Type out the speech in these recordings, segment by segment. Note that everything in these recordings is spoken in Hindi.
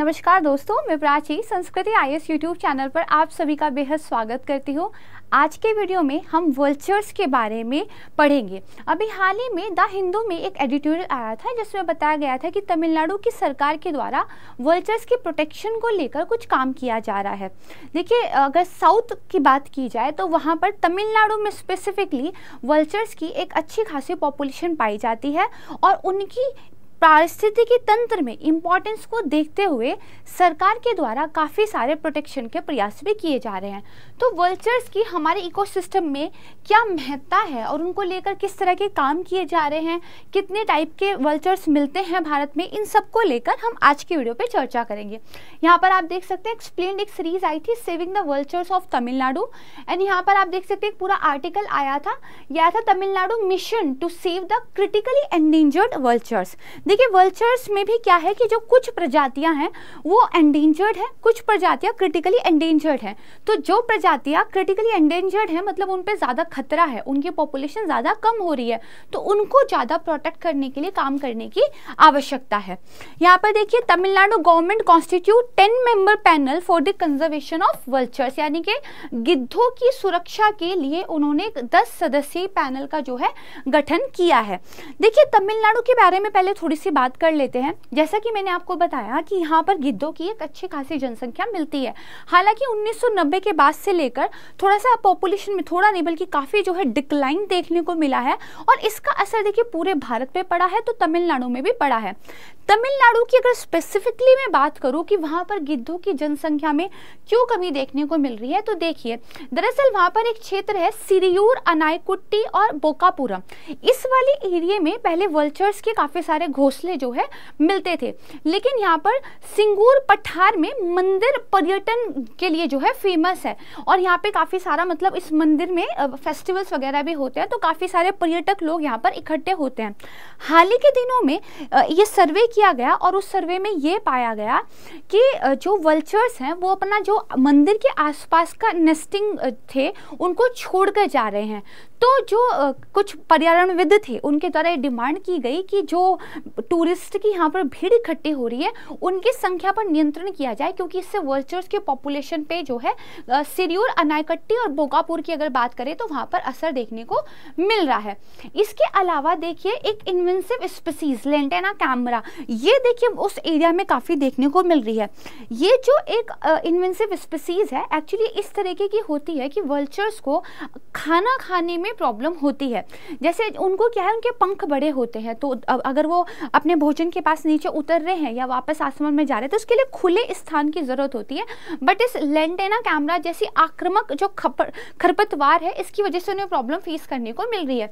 नमस्कार दोस्तों मैं प्राची संस्कृति आई एस यूट्यूब चैनल पर आप सभी का बेहद स्वागत करती हूँ आज के वीडियो में हम वल्चर्स के बारे में पढ़ेंगे अभी हाल ही में द हिंदू में एक एडिटोरियल आया था जिसमें बताया गया था कि तमिलनाडु की सरकार के द्वारा वल्चर्स के प्रोटेक्शन को लेकर कुछ काम किया जा रहा है देखिए अगर साउथ की बात की जाए तो वहाँ पर तमिलनाडु में स्पेसिफिकली वल्चर्स की एक अच्छी खासी पॉपुलेशन पाई जाती है और उनकी पारिस्थितिकी तंत्र में इम्पोर्टेंस को देखते हुए सरकार के द्वारा काफ़ी सारे प्रोटेक्शन के प्रयास भी किए जा रहे हैं तो वल्चर्स की हमारे इकोसिस्टम में क्या महत्ता है और उनको लेकर किस तरह के काम किए जा रहे हैं कितने टाइप के वल्चर्स मिलते हैं भारत में इन सब को लेकर हम आज की वीडियो पे चर्चा करेंगे यहाँ पर आप देख सकते हैं एक्सप्लेन एक सीरीज आई थी saving the vultures of Tamil Nadu and यहाँ पर आप देख सकते हैं पूरा आर्टिकल आया था यह था Tamil Nadu mission to save the critically endangered vultures देखिए वल्चर्स में भी क्या है कि जो कुछ प्रजातियां हैं वो एंडेंजर्ड हैं कुछ प्रजातियां क्रिटिकली एंडेंजर्ड हैं तो जो प्रजातियां क्रिटिकली एंडेंजर्ड हैं मतलब उन पर ज़्यादा खतरा है उनकी पॉपुलेशन ज़्यादा कम हो रही है तो उनको ज़्यादा प्रोटेक्ट करने के लिए काम करने की आवश्यकता है यहाँ पर देखिए Tamil Nadu government constitute ten member panel for the conservation of vultures यानी कि गिद्धों की सुरक्षा के लिए उन्होंने दस सदस्यीय पैनल का जो है गठन किया है देखिए तमिलनाडु के बारे में पहले थोड़ी थोड़ी सी बात कर लेते हैं जैसा कि मैंने आपको बताया कि यहाँ पर गिद्धों की एक अच्छी खासी जनसंख्या मिलती है हालांकि 1990 के बाद से लेकर थोड़ा सा पॉपुलेशन में थोड़ा नहीं बल्कि काफ़ी जो है डिक्लाइन देखने को मिला है और इसका असर देखिए पूरे भारत पर पड़ा है तो तमिलनाडु में भी पड़ा है तमिलनाडु की अगर स्पेसिफिकली मैं बात करूँ कि वहाँ पर गिद्धों की जनसंख्या में क्यों कमी देखने को मिल रही है तो देखिए दरअसल वहाँ पर एक क्षेत्र है सिरियूर अनायकुट्टी और बोकापुरम इस वाले एरिए में पहले वल्चर्स के काफ़ी सारे घोर घोंसले जो है मिलते थे लेकिन यहाँ पर सिंगूर पठार में मंदिर पर्यटन के लिए जो है फेमस है और यहाँ पे काफ़ी सारा मतलब इस मंदिर में फेस्टिवल्स वगैरह भी होते हैं तो काफ़ी सारे पर्यटक लोग यहाँ पर इकट्ठे होते हैं हाल ही के दिनों में ये सर्वे किया गया और उस सर्वे में ये पाया गया कि जो वल्चर्स हैं वो अपना जो मंदिर के आसपास का नेस्टिंग थे उनको छोड़ कर जा रहे हैं तो जो कुछ पर्यावरणविद थे उनके द्वारा ये डिमांड की गई कि जो टूरिस्ट की यहाँ पर भीड़ इकट्ठी हो रही है उनकी संख्या पर नियंत्रण किया जाए क्योंकि इससे वर्चर्स के पॉपुलेशन पे जो है सिरियोर अनाकट्टी और बोकापुर की अगर बात करें तो वहाँ पर असर देखने को मिल रहा है इसके अलावा देखिए एक इन्वेंसिव स्पीसीज लेंटेना कैमरा ये देखिए उस एरिया में काफ़ी देखने को मिल रही है ये जो एक इन्वेंसिव स्पीसीज है एक्चुअली इस तरीके की होती है कि वर्चर्स को खाना खाने में में प्रॉब्लम होती है जैसे उनको क्या है उनके पंख बड़े होते हैं तो अगर वो अपने भोजन के पास नीचे उतर रहे हैं या वापस आसमान में जा रहे हैं तो उसके लिए खुले स्थान की ज़रूरत होती है बट इस लेंटेना कैमरा जैसी आक्रमक जो खरपतवार है इसकी वजह से उन्हें प्रॉब्लम फेस करने को मिल रही है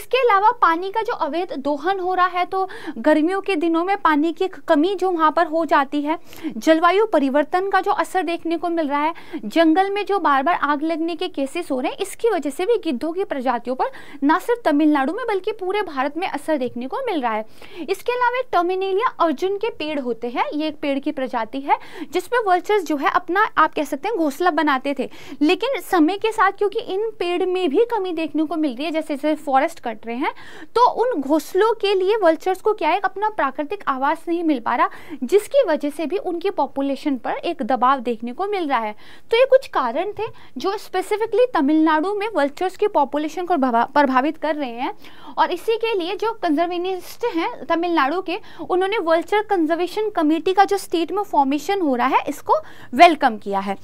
इसके अलावा पानी का जो अवैध दोहन हो रहा है तो गर्मियों के दिनों में पानी की कमी जो वहाँ पर हो जाती है जलवायु परिवर्तन का जो असर देखने को मिल रहा है जंगल में जो बार बार आग लगने के केसेस हो रहे हैं इसकी वजह से भी गिद्धों की प्रजातियों पर न सिर्फ तमिलनाडु में बल्कि पूरे भारत में असर देखने को मिल रहा है इसके अलावा एक टर्मिनेलिया अर्जुन के पेड़ होते हैं ये एक पेड़ की प्रजाति है जिसमें वर्चर्स जो है अपना आप कह सकते हैं घोंसला बनाते थे लेकिन समय के साथ क्योंकि इन पेड़ में भी कमी देखने को मिल रही है जैसे जैसे फॉरेस्ट कट रहे हैं तो उन घोंसलों के लिए वर्चर्स को क्या है अपना प्राकृतिक आवास नहीं मिल पा रहा जिसकी वजह से भी उनकी पॉपुलेशन पर एक दबाव देखने को मिल रहा है तो ये कुछ कारण थे जो स्पेसिफिकली तमिलनाडु में वर्चर्स की पॉपुलेशन पॉपुलेशन को प्रभावित कर रहे हैं और इसी के लिए जो कंजर्वेनिस्ट हैं तमिलनाडु के उन्होंने वर्ल्चर कंजर्वेशन कमेटी का जो स्टेट में फॉर्मेशन हो रहा है इसको वेलकम किया है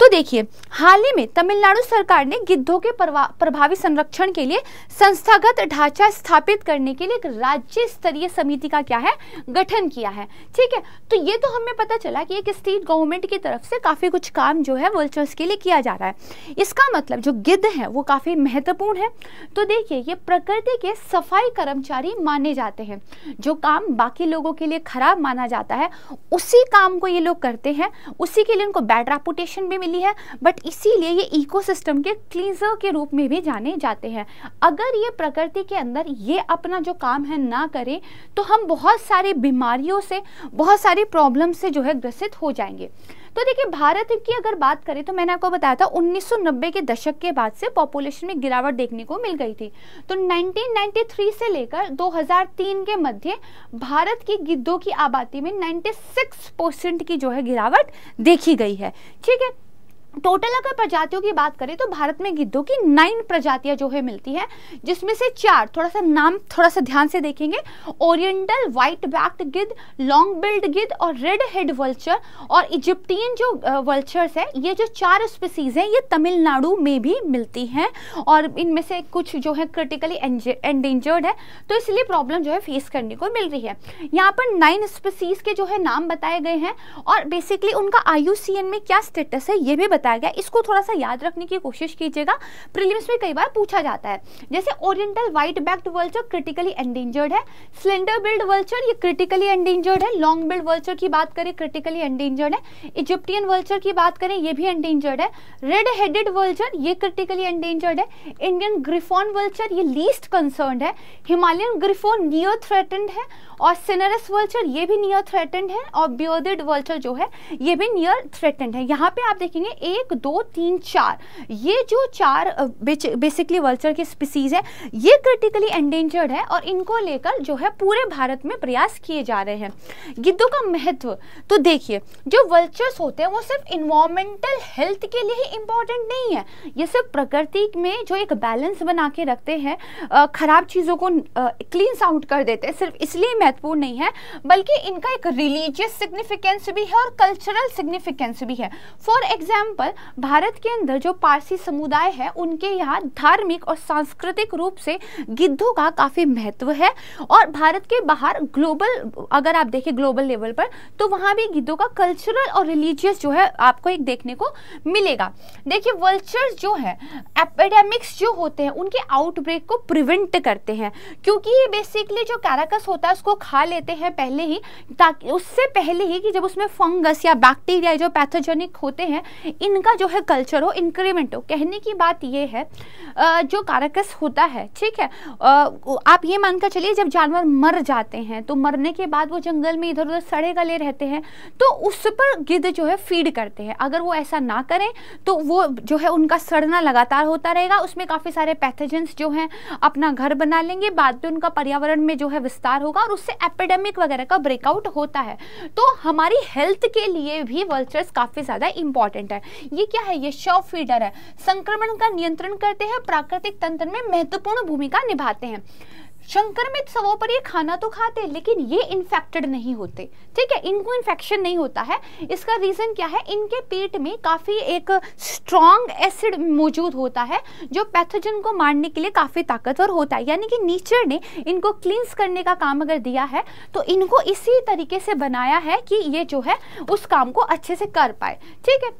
तो देखिए हाल ही में तमिलनाडु सरकार ने गिद्धों के प्रभावी संरक्षण के लिए संस्थागत ढांचा स्थापित करने के लिए एक राज्य स्तरीय समिति का क्या है गठन किया है ठीक है तो ये तो हमें पता चला कि एक स्टेट गवर्नमेंट की तरफ से काफ़ी कुछ काम जो है वर्चर्स के लिए किया जा रहा है इसका मतलब जो गिद्ध है वो काफ़ी महत्वपूर्ण महत्वपूर्ण है तो देखिए ये प्रकृति के सफाई कर्मचारी माने जाते हैं जो काम बाकी लोगों के लिए खराब माना जाता है उसी काम को ये लोग करते हैं उसी के लिए उनको बैड रेपुटेशन भी मिली है बट इसीलिए ये इकोसिस्टम के क्लींजर के रूप में भी जाने जाते हैं अगर ये प्रकृति के अंदर ये अपना जो काम है ना करें तो हम बहुत सारी बीमारियों से बहुत सारी प्रॉब्लम से जो है ग्रसित हो जाएंगे तो देखिए भारत की अगर बात करें तो मैंने आपको बताया था 1990 के दशक के बाद से पॉपुलेशन में गिरावट देखने को मिल गई थी तो 1993 से लेकर 2003 के मध्य भारत की गिद्धों की आबादी में 96 परसेंट की जो है गिरावट देखी गई है ठीक है टोटल अगर प्रजातियों की बात करें तो भारत में गिद्धों की नाइन प्रजातियां जो है मिलती है जिसमें से चार थोड़ा सा नाम थोड़ा सा ध्यान से देखेंगे ओरिएंटल व्हाइट बैक्ड गिद्ध लॉन्ग बिल्ड गिद्ध और रेड हेड वल्चर और इजिप्टियन जो वल्चर्स है ये जो चार स्पीसीज हैं ये तमिलनाडु में भी मिलती हैं और इनमें से कुछ जो है क्रिटिकली एंडेंजर्ड है तो इसलिए प्रॉब्लम जो है फेस करने को मिल रही है यहाँ पर नाइन स्पीसीज के जो है नाम बताए गए हैं और बेसिकली उनका आयु में क्या स्टेटस है ये भी बताया गया इसको थोड़ा सा याद रखने की कोशिश कीजिएगा प्रीलिम्स में कई बार पूछा जाता है जैसे oriental white backed vulture critically endangered है स्लेंडर बिल्ड वर्ल्चर ये क्रिटिकली एंडेंजर्ड है लॉन्ग बिल्ड वर्ल्चर की बात करें क्रिटिकली एंडेंजर्ड है इजिप्टियन वर्ल्चर की बात करें ये भी एंडेंजर्ड है रेड हेडेड वर्ल्चर ये क्रिटिकली एंडेंजर्ड है इंडियन ग्रिफोन वर्ल्चर ये लीस्ट कंसर्न है हिमालयन ग्रिफोन नियर थ्रेटेंड है और सिनरस वर्ल्चर ये भी नियर थ्रेटेंड है और बियोडेड वर्ल्चर जो है ये भी नियर थ्रेटेंड है यहाँ पे आप देखेंगे ए एक दो तीन चार ये जो चार बेसिकली वल्चर की स्पीसीज़ है ये क्रिटिकली एंडेंजर्ड है और इनको लेकर जो है पूरे भारत में प्रयास किए जा रहे हैं गिद्धों का महत्व तो देखिए जो वल्चर्स होते हैं वो सिर्फ इन्वामेंटल हेल्थ के लिए ही इंपॉर्टेंट नहीं है ये सिर्फ प्रकृति में जो एक बैलेंस बना के रखते हैं ख़राब चीज़ों को क्लींस आउट कर देते हैं सिर्फ इसलिए महत्वपूर्ण नहीं है बल्कि इनका एक रिलीजियस सिग्निफिकेंस भी है और कल्चरल सिग्निफिकेंस भी है फॉर एग्जाम्पल एग्जाम्पल भारत के अंदर जो पारसी समुदाय है उनके यहाँ धार्मिक और सांस्कृतिक रूप से गिद्धों का काफ़ी महत्व है और भारत के बाहर ग्लोबल अगर आप देखें ग्लोबल लेवल पर तो वहाँ भी गिद्धों का कल्चरल और रिलीजियस जो है आपको एक देखने को मिलेगा देखिए वल्चर्स जो है एपेडेमिक्स जो होते हैं उनके आउटब्रेक को प्रिवेंट करते हैं क्योंकि ये बेसिकली जो कैराकस होता है उसको खा लेते हैं पहले ही ताकि उससे पहले ही कि जब उसमें फंगस या बैक्टीरिया जो पैथोजेनिक होते हैं इन इनका जो है कल्चर हो इंक्रीमेंट हो कहने की बात ये है जो कारकस होता है ठीक है आप ये मानकर चलिए जब जानवर मर जाते हैं तो मरने के बाद वो जंगल में इधर उधर सड़े गले रहते हैं तो उस पर गिद्ध जो है फीड करते हैं अगर वो ऐसा ना करें तो वो जो है उनका सड़ना लगातार होता रहेगा उसमें काफ़ी सारे पैथेजेंस जो हैं अपना घर बना लेंगे बाद में उनका पर्यावरण में जो है विस्तार होगा और उससे एपिडेमिक वगैरह का ब्रेकआउट होता है तो हमारी हेल्थ के लिए भी वल्चर्स काफ़ी ज़्यादा इंपॉर्टेंट है ये क्या है ये शव फीडर है संक्रमण का नियंत्रण करते हैं प्राकृतिक तंत्र में महत्वपूर्ण भूमिका निभाते हैं संक्रमित सवों पर ये खाना तो खाते हैं लेकिन ये इन्फेक्टेड नहीं होते ठीक है इनको इन्फेक्शन नहीं होता है इसका रीज़न क्या है इनके पेट में काफ़ी एक स्ट्रॉन्ग एसिड मौजूद होता है जो पैथोजन को मारने के लिए काफ़ी ताकतवर होता है यानी कि नेचर ने इनको क्लींस करने का काम अगर दिया है तो इनको इसी तरीके से बनाया है कि ये जो है उस काम को अच्छे से कर पाए ठीक है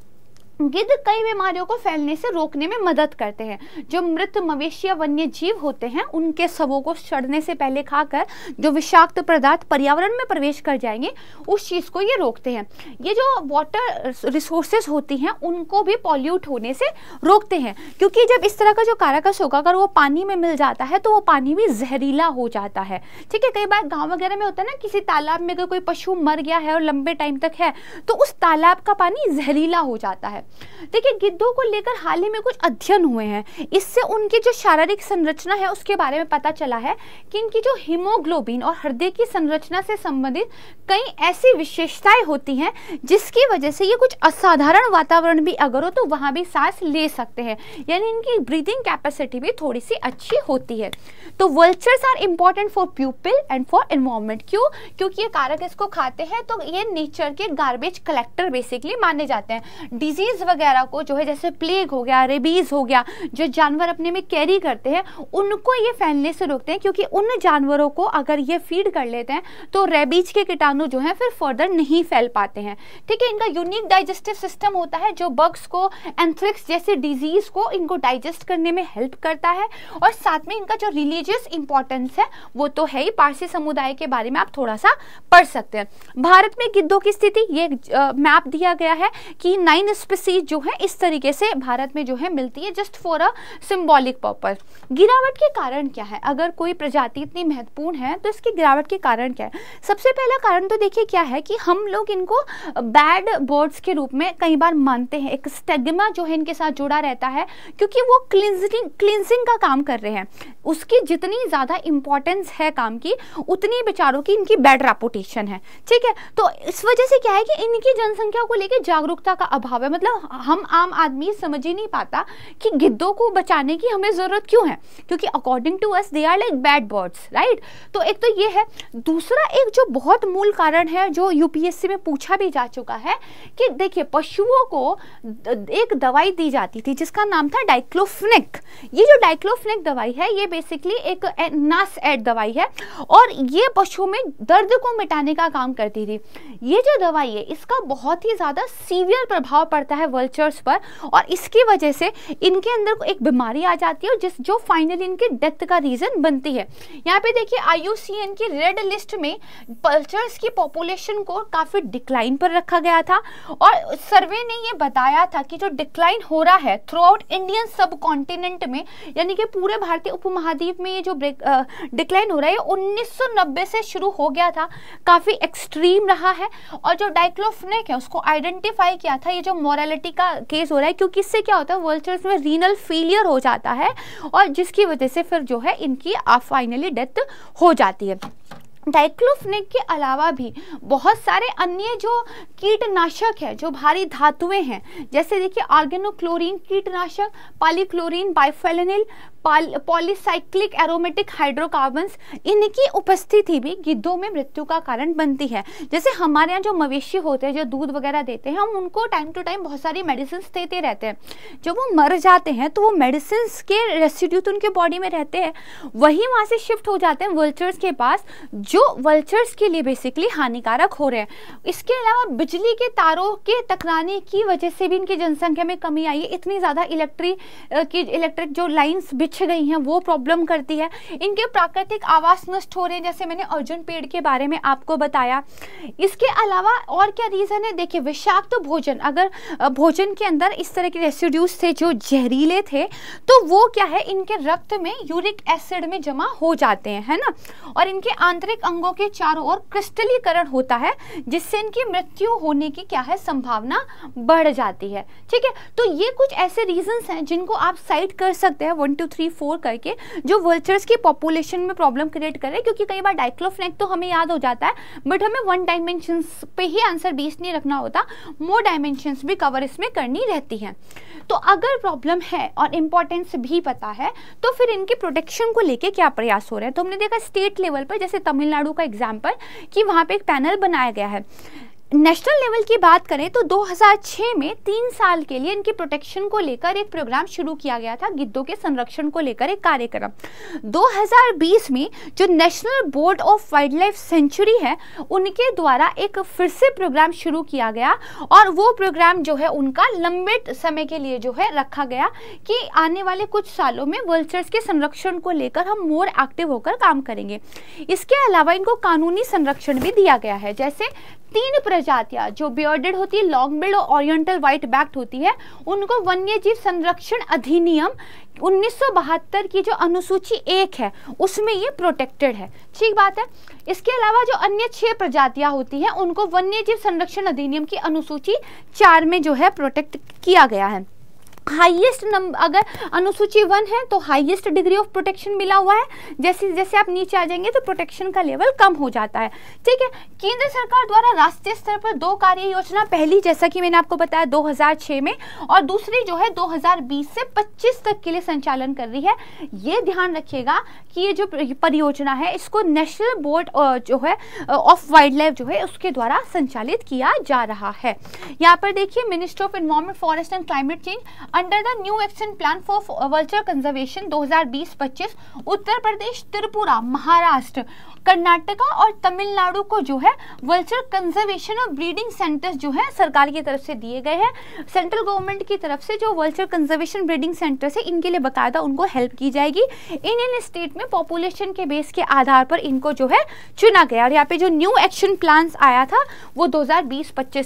गिद्ध कई बीमारियों को फैलने से रोकने में मदद करते हैं जो मृत मवेशी या वन्य जीव होते हैं उनके सबों को सड़ने से पहले खाकर जो विषाक्त पदार्थ पर्यावरण में प्रवेश कर जाएंगे उस चीज़ को ये रोकते हैं ये जो वाटर रिसोर्सेज होती हैं उनको भी पॉल्यूट होने से रोकते हैं क्योंकि जब इस तरह का जो काराकस होगा अगर वो पानी में मिल जाता है तो वो पानी भी जहरीला हो जाता है ठीक है कई बार गाँव वगैरह में होता है ना किसी तालाब में अगर कोई पशु मर गया है और लंबे टाइम तक है तो उस तालाब का पानी जहरीला हो जाता है देखिए गिद्धों को लेकर हाल ही में कुछ अध्ययन हुए हैं इससे उनकी जो शारीरिक संरचना है उसके बारे में पता चला है कि इनकी जो हीमोग्लोबिन और हृदय की संरचना से संबंधित कई ऐसी विशेषताएं होती हैं जिसकी वजह से ये कुछ असाधारण वातावरण भी अगर हो तो वहाँ भी सांस ले सकते हैं यानी इनकी ब्रीदिंग कैपेसिटी भी थोड़ी सी अच्छी होती है तो vultures are important for pupil and for environment क्यों क्योंकि ये कारक इसको खाते हैं तो ये नेचर के गार्बेज कलेक्टर बेसिकली माने जाते हैं डिजीज डिजीज़ वगैरह को जो है जैसे प्लेग हो गया रेबीज़ हो गया जो जानवर अपने में कैरी करते हैं उनको ये फैलने से रोकते हैं क्योंकि उन जानवरों को अगर ये फीड कर लेते हैं तो रेबीज के कीटाणु जो हैं फिर फर्दर नहीं फैल पाते हैं ठीक है इनका यूनिक डाइजेस्टिव सिस्टम होता है जो बग्स को एंथ्रिक्स जैसे डिजीज़ को इनको डाइजेस्ट करने में हेल्प करता है और साथ में इनका जो रिलीजियस इंपॉर्टेंस है वो तो है ही पारसी समुदाय के बारे में आप थोड़ा सा पढ़ सकते हैं भारत में गिद्धों की स्थिति ये मैप दिया गया है कि नाइन स्पेसिफिक सीट जो है इस तरीके से भारत में जो है मिलती है just for a symbolic purpose गिरावट के कारण क्या है अगर कोई प्रजाति इतनी महत्वपूर्ण है तो इसकी गिरावट के कारण क्या है सबसे पहला कारण तो देखिए क्या है कि हम लोग इनको बैड बर्ड्स के रूप में कई बार मानते हैं एक स्टेगमा जो है इनके साथ जुड़ा रहता है क्योंकि वो क्लिनजिंग क्लिनजिंग का काम कर रहे हैं उसकी जितनी ज़्यादा इंपॉर्टेंस है काम की उतनी बेचारों की इनकी बैड रेपोटेशन है ठीक है तो इस वजह से क्या है कि इनकी जनसंख्या को लेकर जागरूकता का अभाव है मतलब मतलब हम आम आदमी समझ ही नहीं पाता कि गिद्धों को बचाने की हमें ज़रूरत क्यों है क्योंकि according to us they are like bad birds right तो एक तो ये है दूसरा एक जो बहुत मूल कारण है जो यूपीएससी में पूछा भी जा चुका है कि देखिए पशुओं को एक दवाई दी जाती थी जिसका नाम था डाइक्लोफनिक ये जो डाइक्लोफनिक दवाई है ये बेसिकली एक नास एड दवाई है और ये पशुओं में दर्द को मिटाने का काम करती थी ये जो दवाई है इसका बहुत ही ज़्यादा सीवियर प्रभाव पड़ता है है वल्चर्स पर और इसकी वजह से इनके अंदर एक बीमारी आ जाती है जिस जो फाइनली इनकी डेथ का रीज़न बनती है यहाँ पे देखिए आईयूसीएन की रेड लिस्ट में पल्चर्स की पॉपुलेशन को काफ़ी डिक्लाइन पर रखा गया था और सर्वे ने ये बताया था कि जो डिक्लाइन हो रहा है throughout Indian subcontinent में यानी कि पूरे भारतीय उपमहाद्वीप में ये जो डिक्लाइन हो रहा है उन्नीस से शुरू हो गया था काफ़ी एक्सट्रीम रहा है और जो डाइक्लोफनेक है उसको आइडेंटिफाई किया था ये जो मोरल मोर्टेलिटी का केस हो रहा है क्योंकि इससे क्या होता है वर्ल्चर्स में रीनल फेलियर हो जाता है और जिसकी वजह से फिर जो है इनकी फाइनली डेथ हो जाती है डाइक्लोफिनिक के अलावा भी बहुत सारे अन्य जो कीटनाशक है जो भारी धातुएं हैं जैसे देखिए ऑर्गेनोक्लोरीन कीटनाशक polychlorine biphenyl polycyclic aromatic hydrocarbons इनकी उपस्थिति भी गिद्धों में मृत्यु का कारण बनती है जैसे हमारे यहाँ जो मवेशी होते हैं जो दूध वगैरह देते हैं हम उनको टाइम टू टाइम बहुत सारी मेडिसिन देते रहते हैं जब वो मर जाते हैं तो वो मेडिसिन के रेसिड्यू तो उनके बॉडी में रहते हैं वही वहाँ से शिफ्ट हो जाते हैं वर्चर्स के पास जो वल्चर्स के लिए बेसिकली हानिकारक हो रहे हैं इसके अलावा बिजली के तारों के टकराने की वजह से भी इनकी जनसंख्या में कमी आई है इतनी ज़्यादा इलेक्ट्री की इलेक्ट्रिक जो लाइन्स बिछ गई हैं वो प्रॉब्लम करती है इनके प्राकृतिक आवास नष्ट हो रहे हैं जैसे मैंने अर्जुन पेड़ के बारे में आपको बताया इसके अलावा और क्या रीज़न है देखिए विषाक्त भोजन अगर भोजन के अंदर इस तरह के रेसिड्यूज थे जो जहरीले थे तो वो क्या है इनके रक्त में यूरिक एसिड में जमा हो जाते हैं है ना और इनके आंतरिक अंगों के चारों ओर क्रिस्टलीकरण होता है जिससे इनकी मृत्यु होने की क्या है संभावना बढ़ जाती है ठीक है तो ये कुछ ऐसे रीजंस हैं जिनको आप साइड कर सकते हैं वन टू थ्री फोर करके जो वर्चर्स की पॉपुलेशन में प्रॉब्लम क्रिएट कर रहे हैं क्योंकि कई बार डाइक्लोफ्लैक तो हमें याद हो जाता है बट हमें वन डायमेंशन पे ही आंसर बेस नहीं रखना होता मोर डायमेंशन भी कवर इसमें करनी रहती है तो अगर प्रॉब्लम है और इंपॉर्टेंस भी पता है तो फिर इनके प्रोटेक्शन को लेके क्या प्रयास हो रहे हैं तो हमने देखा स्टेट लेवल पर जैसे तमिल तमिलनाडु का एग्जाम्पल कि वहाँ पर एक पैनल बनाया गया है नेशनल लेवल की बात करें तो 2006 में तीन साल के लिए इनकी प्रोटेक्शन को लेकर एक प्रोग्राम शुरू किया गया था गिद्धों के संरक्षण को लेकर एक कार्यक्रम 2020 में जो national board of wildlife century है उनके द्वारा एक फिर से प्रोग्राम शुरू किया गया और वो प्रोग्राम जो है उनका लंबित समय के लिए जो है रखा गया कि आने वाले कुछ सालों में वल्चर्स के संरक्षण को लेकर हम मोर एक्टिव होकर काम करेंगे इसके अलावा इनको कानूनी संरक्षण भी दिया गया है जैसे तीन प्रजातियां जो बियर्डेड होती है लॉन्ग बिल्ड और ओरिएंटल व्हाइट बैक्ट होती है उनको वन्य जीव संरक्षण अधिनियम उन्नीस की जो अनुसूची एक है उसमें ये प्रोटेक्टेड है ठीक बात है इसके अलावा जो अन्य छह प्रजातियां होती हैं उनको वन्य जीव संरक्षण अधिनियम की अनुसूची चार में जो है प्रोटेक्ट किया गया है हाईएस्ट नंबर अगर अनुसूची वन है तो हाईएस्ट डिग्री ऑफ प्रोटेक्शन मिला हुआ है जैसे जैसे आप नीचे आ जाएंगे तो प्रोटेक्शन का लेवल कम हो जाता है ठीक है केंद्र सरकार द्वारा राष्ट्रीय स्तर पर दो कार्य योजना पहली जैसा कि मैंने आपको बताया 2006 में और दूसरी जो है 2020 से 25 तक के लिए संचालन कर रही है ये ध्यान रखिएगा कि ये जो परियोजना है इसको नेशनल बोर्ड जो है ऑफ वाइल्ड लाइफ जो है उसके द्वारा संचालित किया जा रहा है यहाँ पर देखिए ministry of environment forest and climate change under the new action plan for vulture conservation 2020-25 Uttar Pradesh Tripura Maharashtra Karnataka और तमिलनाडु को जो है वल्चर कंजर्वेशन और ब्रीडिंग सेंटर्स जो है सरकार की तरफ से दिए गए हैं सेंट्रल गवर्नमेंट की तरफ से जो वर्चर कंजर्वेशन ब्रीडिंग सेंटर्स है इनके लिए बकायदा उनको हेल्प की जाएगी इन इन स्टेट में पॉपुलेशन के बेस के आधार पर इनको जो है चुना गया और यहाँ पे जो न्यू एक्शन प्लान आया था वो दो हज़ार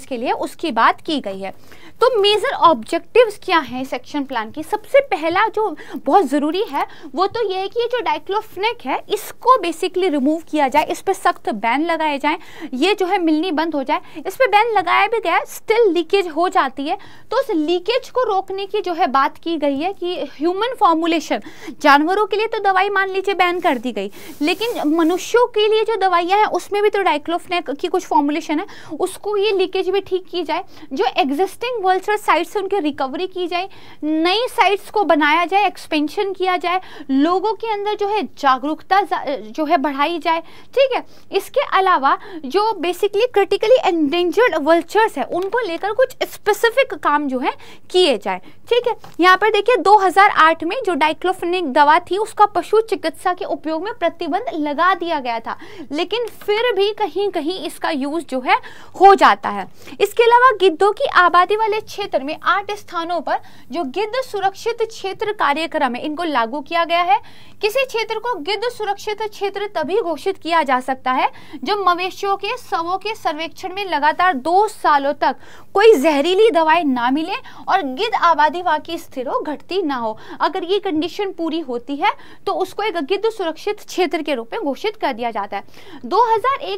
के लिए उसकी बात की गई है तो मेजर ऑब्जेक्टिव क्या है हैं एक्शन प्लान की सबसे पहला जो बहुत ज़रूरी है वो तो ये है कि ये जो डाइक्लोफनेक है इसको बेसिकली रिमूव किया जाए इस पर सख्त बैन लगाए जाएँ ये जो है मिलनी बंद हो जाए इस पर बैन लगाया भी गया स्टिल लीकेज हो जाती है तो उस लीकेज को रोकने की जो है बात की गई है कि ह्यूमन फॉर्मुलेशन जानवरों के लिए तो दवाई मान लीजिए बैन कर दी गई लेकिन मनुष्यों के लिए जो दवाइयाँ हैं उसमें भी तो डाइक्लोफनेक की कुछ फॉर्मुलेशन है उसको ये लीकेज भी ठीक की जाए जो एग्जिस्टिंग वर्ल्ड साइट्स से उनकी रिकवरी की जाए नई साइट्स को बनाया जाए एक्सपेंशन किया जाए लोगों के अंदर जो है जागरूकता जो है बढ़ाई जाए ठीक है इसके अलावा जो बेसिकली क्रिटिकली एंडेंजर्ड वल्चर्स है उनको लेकर कुछ स्पेसिफिक काम जो है किए जाए ठीक है यहाँ पर देखिए 2008 में जो डाइक्लोफिनिक दवा थी उसका पशु चिकित्सा के उपयोग में प्रतिबंध लगा दिया गया था लेकिन फिर भी कहीं कहीं इसका यूज जो है हो जाता है इसके अलावा गिद्धों की आबादी वाले क्षेत्र में आठ स्थानों पर जो गिद्ध सुरक्षित क्षेत्र कार्यक्रम है इनको लागू किया गया है किसी क्षेत्र को गिद्ध सुरक्षित क्षेत्र तभी घोषित किया जा सकता है जो मवेशियों के सवों के सर्वेक्षण में लगातार दो सालों तक कोई जहरीली दवाई ना मिले और गिद्ध आबादी वाकई स्थिर हो घटती ना हो अगर ये कंडीशन पूरी होती है तो उसको एक गिद्ध सुरक्षित क्षेत्र के रूप में घोषित कर दिया जाता है दो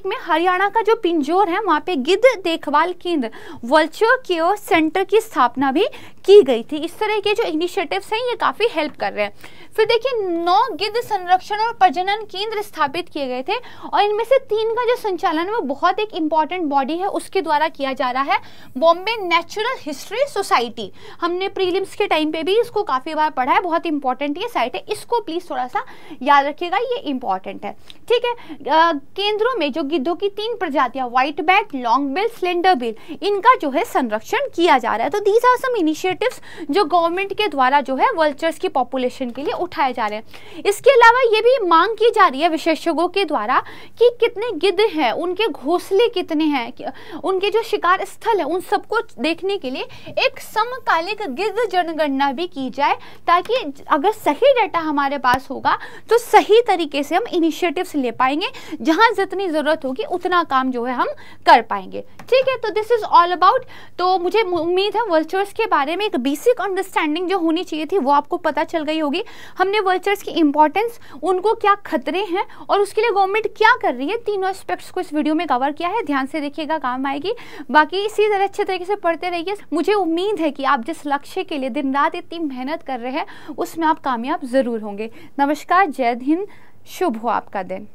में हरियाणा का जो पिंजोर है वहाँ पे गिद्ध देखभाल केंद्र वर्चुअल केयर सेंटर की स्थापना भी की गई थी इस तरह के जो इनिशिएटिव्स हैं ये काफ़ी हेल्प कर रहे हैं फिर देखिए नौ गिद्ध संरक्षण और प्रजनन केंद्र स्थापित किए गए थे और इनमें से तीन का जो संचालन है वो बहुत एक इम्पॉर्टेंट बॉडी है उसके द्वारा किया जा रहा है बॉम्बे नेचुरल हिस्ट्री सोसाइटी हमने प्रीलिम्स के टाइम पर भी इसको काफ़ी बार पढ़ा है बहुत इंपॉर्टेंट ये साइट है इसको प्लीज़ थोड़ा सा याद रखिएगा ये इंपॉर्टेंट है ठीक है केंद्रों में जो गिद्धों की तीन प्रजातियाँ white backed long bill slender bill इनका जो है संरक्षण किया जा रहा है तो दीज आर सम इनिशिएटिव्स जो गवर्नमेंट के द्वारा जो है वल्चर्स की पॉपुलेशन के लिए उठाए जा रहे हैं इसके अलावा ये भी मांग की जा रही है विशेषज्ञों के द्वारा कि कितने गिद्ध हैं उनके घोंसले कितने हैं उनके जो शिकार स्थल है उन सबको देखने के लिए एक समकालिक गिद्ध जनगणना भी की जाए ताकि अगर सही डाटा हमारे पास होगा तो सही तरीके से हम इनिशिएटिव्स ले पाएंगे जहाँ जितनी ज़रूरत होगी उतना काम जो है हम कर पाएंगे ठीक है तो दिस इज़ ऑल अबाउट तो मुझे उम्मीद है वर्चुअर्स के बारे में एक बीसी बेसिक अंडरस्टैंडिंग जो होनी चाहिए थी वो आपको पता चल गई होगी हमने वर्चर्स की इंपॉर्टेंस उनको क्या खतरे हैं और उसके लिए गवर्नमेंट क्या कर रही है तीनों एस्पेक्ट्स को इस वीडियो में कवर किया है ध्यान से देखिएगा काम आएगी बाकी इसी तरह अच्छे तरीके से पढ़ते रहिए मुझे उम्मीद है कि आप जिस लक्ष्य के लिए दिन रात इतनी मेहनत कर रहे हैं उसमें आप कामयाब ज़रूर होंगे नमस्कार जय हिंद शुभ हो आपका दिन